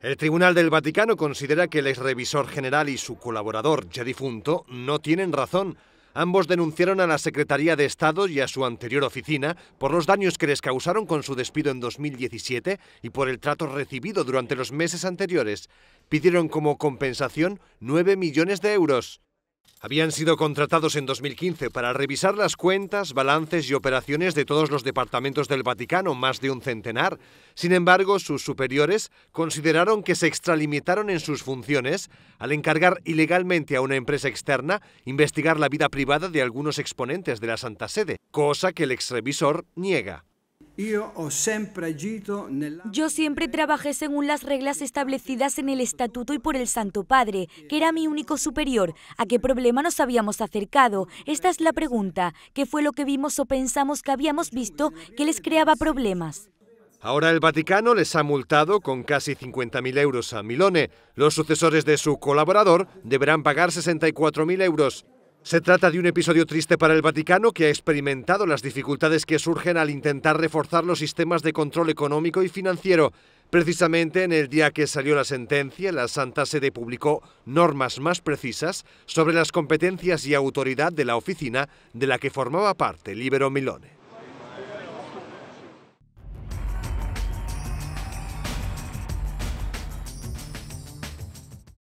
El Tribunal del Vaticano considera que el revisor general y su colaborador, ya difunto, no tienen razón. Ambos denunciaron a la Secretaría de Estado y a su anterior oficina por los daños que les causaron con su despido en 2017 y por el trato recibido durante los meses anteriores. Pidieron como compensación 9 millones de euros. Habían sido contratados en 2015 para revisar las cuentas, balances y operaciones de todos los departamentos del Vaticano, más de un centenar. Sin embargo, sus superiores consideraron que se extralimitaron en sus funciones al encargar ilegalmente a una empresa externa investigar la vida privada de algunos exponentes de la Santa Sede, cosa que el exrevisor niega. Yo siempre trabajé según las reglas establecidas en el Estatuto y por el Santo Padre, que era mi único superior. ¿A qué problema nos habíamos acercado? Esta es la pregunta. ¿Qué fue lo que vimos o pensamos que habíamos visto que les creaba problemas? Ahora el Vaticano les ha multado con casi 50.000 euros a Milone. Los sucesores de su colaborador deberán pagar 64.000 euros. Se trata de un episodio triste para el Vaticano que ha experimentado las dificultades que surgen al intentar reforzar los sistemas de control económico y financiero. Precisamente en el día que salió la sentencia, la Santa Sede publicó normas más precisas sobre las competencias y autoridad de la oficina de la que formaba parte Libero Milone.